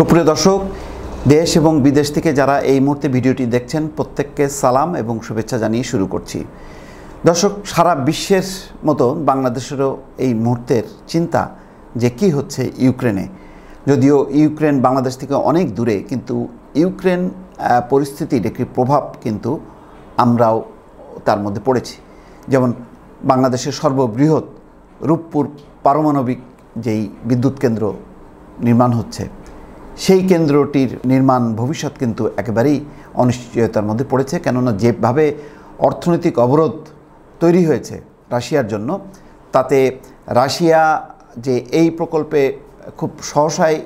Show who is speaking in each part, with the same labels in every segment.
Speaker 1: সুপ্রিয় দর্শক দেশ এবং বিদেশ থেকে যারা এই মুহূর্তে ভিডিওটি দেখছেন প্রত্যেককে সালাম এবং শুভেচ্ছা জানিয়ে শুরু করছি দর্শক সারা বিশ্বের মতো বাংলাদেশেরও এই মুহূর্তের চিন্তা যে কি হচ্ছে ইউক্রেনে যদিও ইউক্রেন বাংলাদেশ থেকে অনেক দূরে কিন্তু ইউক্রেন পরিস্থিতির একটি প্রভাব কিন্তু আমরাও তার মধ্যে পড়েছি যেমন বাংলাদেশের সর্ববৃহৎ রূপপুর পারমাণবিক যেই বিদ্যুৎ কেন্দ্র নির্মাণ হচ্ছে সেই কেন্দ্রটির নির্মাণ ভবিষ্যৎ কিন্তু একেবারেই অনিশ্চয়তার মধ্যে পড়েছে কেননা যেভাবে অর্থনৈতিক অবরোধ তৈরি হয়েছে রাশিয়ার জন্য তাতে রাশিয়া যে এই প্রকল্পে খুব সহসায়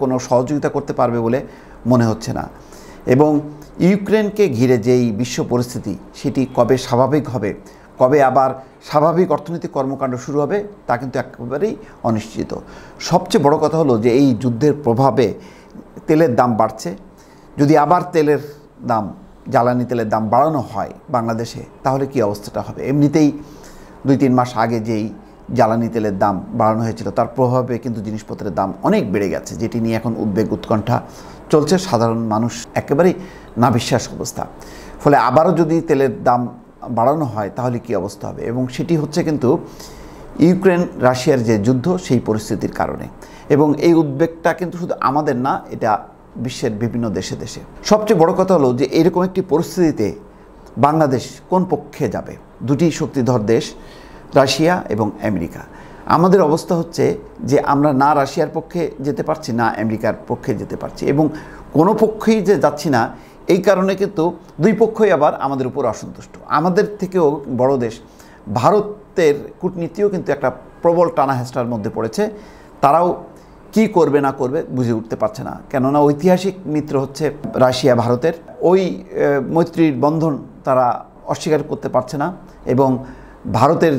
Speaker 1: কোনো সহযোগিতা করতে পারবে বলে মনে হচ্ছে না এবং ইউক্রেনকে ঘিরে যেই বিশ্ব পরিস্থিতি সেটি কবে স্বাভাবিক হবে কবে আবার স্বাভাবিক অর্থনৈতিক কর্মকাণ্ড শুরু হবে তা কিন্তু একেবারেই অনিশ্চিত সবচেয়ে বড় কথা হলো যে এই যুদ্ধের প্রভাবে তেলের দাম বাড়ছে যদি আবার তেলের দাম জ্বালানি তেলের দাম বাড়ানো হয় বাংলাদেশে তাহলে কি অবস্থাটা হবে এমনিতেই দুই তিন মাস আগে যেই জ্বালানি তেলের দাম বাড়ানো হয়েছিল তার প্রভাবে কিন্তু জিনিসপত্রের দাম অনেক বেড়ে গেছে যেটি নিয়ে এখন উদ্বেগ উৎকণ্ঠা চলছে সাধারণ মানুষ একেবারেই না বিশ্বাস অবস্থা ফলে আবারও যদি তেলের দাম বাড়ানো হয় তাহলে কি অবস্থা হবে এবং সেটি হচ্ছে কিন্তু ইউক্রেন রাশিয়ার যে যুদ্ধ সেই পরিস্থিতির কারণে এবং এই উদ্বেগটা কিন্তু শুধু আমাদের না এটা বিশ্বের বিভিন্ন দেশে দেশে সবচেয়ে বড় কথা হলো যে এরকম একটি পরিস্থিতিতে বাংলাদেশ কোন পক্ষে যাবে দুটি শক্তিধর দেশ রাশিয়া এবং আমেরিকা আমাদের অবস্থা হচ্ছে যে আমরা না রাশিয়ার পক্ষে যেতে পারছি না আমেরিকার পক্ষে যেতে পারছি এবং কোনো পক্ষেই যে যাচ্ছি না এই কারণে কিন্তু দুই পক্ষই আবার আমাদের উপর অসন্তুষ্ট আমাদের থেকেও বড় দেশ ভারতের কূটনীতিও কিন্তু একটা প্রবল টানাহেস্টার মধ্যে পড়েছে তারাও কি করবে না করবে বুঝে উঠতে পারছে না কেননা ঐতিহাসিক মিত্র হচ্ছে রাশিয়া ভারতের ওই মৈত্রীর বন্ধন তারা অস্বীকার করতে পারছে না এবং ভারতের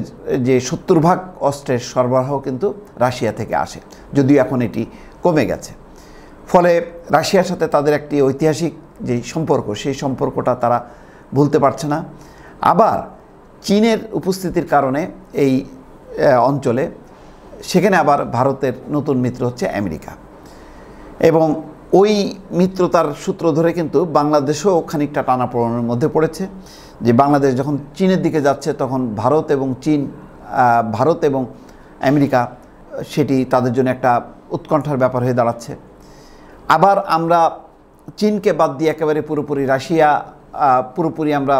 Speaker 1: যে সত্তর ভাগ অস্ত্রের সরবরাহ কিন্তু রাশিয়া থেকে আসে যদিও এখন এটি কমে গেছে ফলে রাশিয়ার সাথে তাদের একটি ঐতিহাসিক যে সম্পর্ক সেই সম্পর্কটা তারা ভুলতে পারছে না আবার চীনের উপস্থিতির কারণে এই অঞ্চলে সেখানে আবার ভারতের নতুন মিত্র হচ্ছে আমেরিকা এবং ওই মিত্রতার সূত্র ধরে কিন্তু বাংলাদেশও খানিকটা টানাপোড়নের মধ্যে পড়েছে যে বাংলাদেশ যখন চীনের দিকে যাচ্ছে তখন ভারত এবং চীন ভারত এবং আমেরিকা সেটি তাদের জন্য একটা উৎকণ্ঠার ব্যাপার হয়ে দাঁড়াচ্ছে আবার আমরা চীনকে বাদ দিয়ে একেবারে পুরোপুরি রাশিয়া পুরোপুরি আমরা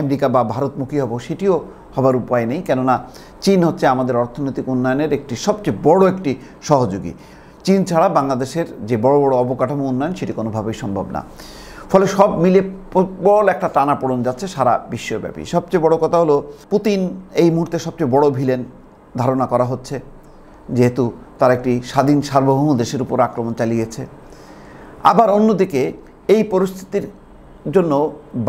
Speaker 1: আমেরিকা বা ভারতমুখী হব সেটিও হবার উপায় নেই কেননা চীন হচ্ছে আমাদের অর্থনৈতিক উন্নয়নের একটি সবচেয়ে বড় একটি সহযোগী চীন ছাড়া বাংলাদেশের যে বড় বড় অবকাঠামো উন্নয়ন সেটি কোনোভাবেই সম্ভব না ফলে সব মিলে প্রবল একটা টানা পড়ন যাচ্ছে সারা বিশ্বব্যাপী সবচেয়ে বড় কথা হলো পুতিন এই মুহূর্তে সবচেয়ে বড় ভিলেন ধারণা করা হচ্ছে যেহেতু তার একটি স্বাধীন সার্বভৌম দেশের উপর আক্রমণ চালিয়েছে আবার অন্যদিকে এই পরিস্থিতির জন্য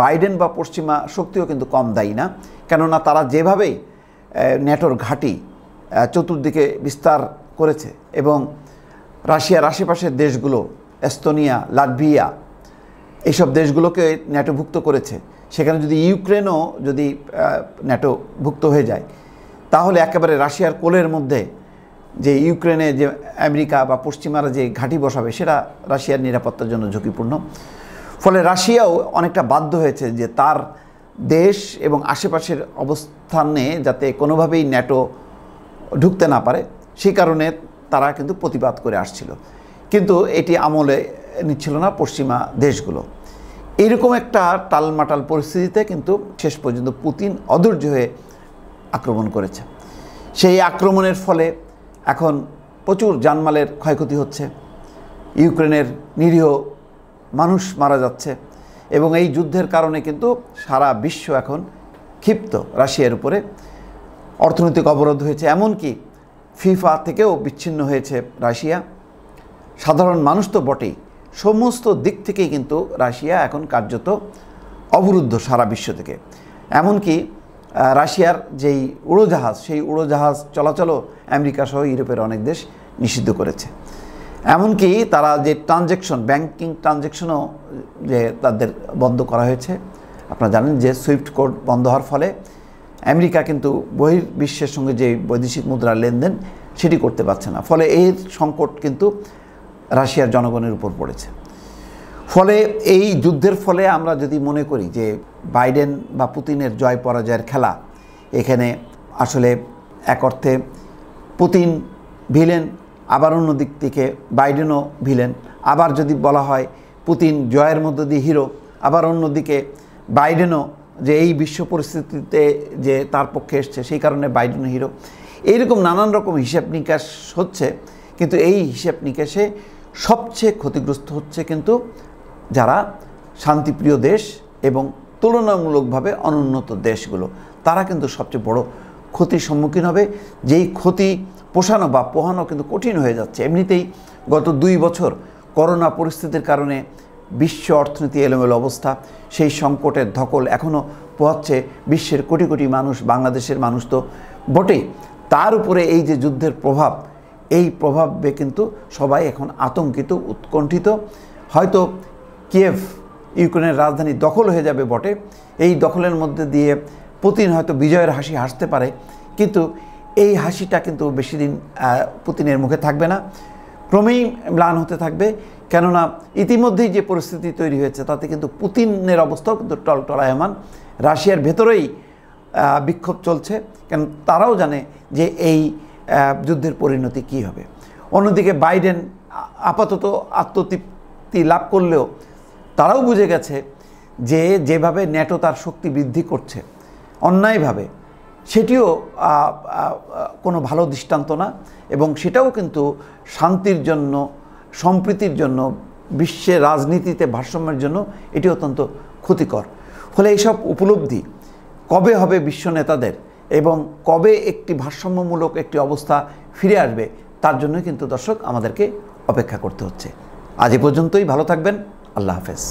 Speaker 1: বাইডেন বা পশ্চিমা শক্তিও কিন্তু কম দায়ী না কেননা তারা যেভাবে ন্যাটোর ঘাঁটি চতুর্দিকে বিস্তার করেছে এবং রাশিয়ার আশেপাশের দেশগুলো এস্তোনিয়া লাটভিয়া এইসব দেশগুলোকে ন্যাটোভুক্ত করেছে সেখানে যদি ইউক্রেনও যদি ন্যাটোভুক্ত হয়ে যায় তাহলে একেবারে রাশিয়ার কোলের মধ্যে যে ইউক্রেনে যে আমেরিকা বা পশ্চিমারা যে ঘাঁটি বসাবে সেটা রাশিয়ার নিরাপত্তার জন্য ঝুঁকিপূর্ণ ফলে রাশিয়াও অনেকটা বাধ্য হয়েছে যে তার দেশ এবং আশেপাশের অবস্থানে যাতে কোনোভাবেই ন্যাটো ঢুকতে না পারে সেই কারণে তারা কিন্তু প্রতিবাদ করে আসছিল কিন্তু এটি আমলে নিচ্ছিল না পশ্চিমা দেশগুলো এরকম একটা টালমাটাল পরিস্থিতিতে কিন্তু শেষ পর্যন্ত পুতিন অধৈর্য হয়ে আক্রমণ করেছে সেই আক্রমণের ফলে এখন প্রচুর জানমালের ক্ষয়ক্ষতি হচ্ছে ইউক্রেনের নিরীহ মানুষ মারা যাচ্ছে এবং এই যুদ্ধের কারণে কিন্তু সারা বিশ্ব এখন ক্ষিপ্ত রাশিয়ার উপরে অর্থনৈতিক অবরোধ হয়েছে এমনকি ফিফা থেকেও বিচ্ছিন্ন হয়েছে রাশিয়া সাধারণ মানুষ তো বটেই সমস্ত দিক থেকেই কিন্তু রাশিয়া এখন কার্যত অবরুদ্ধ সারা বিশ্ব থেকে এমনকি রাশিয়ার যেই উড়োজাহাজ সেই উড়োজাহাজ চলাচলও আমেরিকা সহ ইউরোপের অনেক দেশ নিষিদ্ধ করেছে এমনকি তারা যে ট্রানজ্যাকশন ব্যাংকিং ট্রানজ্যাকশনও যে তাদের বন্ধ করা হয়েছে আপনারা জানেন যে সুইফট কোড বন্ধ হওয়ার ফলে আমেরিকা কিন্তু বহির্বিশ্বের সঙ্গে যে বৈদেশিক মুদ্রার লেনদেন সেটি করতে পারছে না ফলে এর সংকট কিন্তু রাশিয়ার জনগণের উপর পড়েছে ফলে এই যুদ্ধের ফলে আমরা যদি মনে করি যে বাইডেন বা পুতিনের জয় পরাজয়ের খেলা এখানে আসলে এক অর্থে পুতিন ভিলেন আবার অন্য দিক থেকে বাইডেনও ভিলেন আবার যদি বলা হয় পুতিন জয়ের মধ্য দিয়ে হিরো আবার অন্যদিকে বাইডেনও যে এই বিশ্ব পরিস্থিতিতে যে তার পক্ষে এসছে সেই কারণে বাইডেন হিরো এইরকম নানান রকম হিসাব নিকাশ হচ্ছে কিন্তু এই হিসাব নিকাশে সবচেয়ে ক্ষতিগ্রস্ত হচ্ছে কিন্তু যারা শান্তিপ্রিয় দেশ এবং তুলনামূলকভাবে অনুন্নত দেশগুলো তারা কিন্তু সবচেয়ে বড় ক্ষতির সম্মুখীন হবে যেই ক্ষতি পোষানো বা পোহানো কিন্তু কঠিন হয়ে যাচ্ছে এমনিতেই গত দুই বছর করোনা পরিস্থিতির কারণে বিশ্ব অর্থনীতি এলোমেলো অবস্থা সেই সংকটের ধকল এখনও পোহাচ্ছে বিশ্বের কোটি কোটি মানুষ বাংলাদেশের মানুষ তো বটেই তার উপরে এই যে যুদ্ধের প্রভাব এই প্রভাবে কিন্তু সবাই এখন আতঙ্কিত উৎকণ্ঠিত হয়তো কিয়েভ ইউক্রেনের রাজধানী দখল হয়ে যাবে বটে এই দখলের মধ্যে দিয়ে পুতিন হয়তো বিজয়ের হাসি হাসতে পারে কিন্তু এই হাসিটা কিন্তু বেশি দিন পুতিনের মুখে থাকবে না ক্রমেই ম্লান হতে থাকবে কেননা ইতিমধ্যেই যে পরিস্থিতি তৈরি হয়েছে তাতে কিন্তু পুতিনের অবস্থাও কিন্তু টলটলায়মান রাশিয়ার ভেতরেই বিক্ষোভ চলছে কেন তারাও জানে যে এই যুদ্ধের পরিণতি কি হবে অন্যদিকে বাইডেন আপাতত আত্মতৃপ্তি লাভ করলেও তারাও বুঝে গেছে যে যেভাবে ন্যাটো তার শক্তি বৃদ্ধি করছে অন্যায়ভাবে সেটিও কোনো ভালো দৃষ্টান্ত না এবং সেটাও কিন্তু শান্তির জন্য সম্প্রীতির জন্য বিশ্বের রাজনীতিতে ভারসাম্যের জন্য এটি অত্যন্ত ক্ষতিকর ফলে এইসব উপলব্ধি কবে হবে বিশ্ব নেতাদের এবং কবে একটি ভারসাম্যমূলক একটি অবস্থা ফিরে আসবে তার জন্যই কিন্তু দর্শক আমাদেরকে অপেক্ষা করতে হচ্ছে আজ এ পর্যন্তই ভালো থাকবেন আল্লাহ হাফেজ